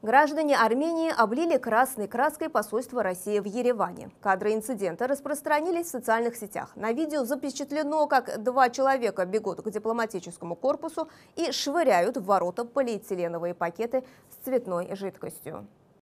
Граждане Армении облили красной краской посольство России в Ереване. Кадры инцидента распространились в социальных сетях. На видео запечатлено, как два человека бегут к дипломатическому корпусу и швыряют в ворота полиэтиленовые пакеты с цветной жидкостью.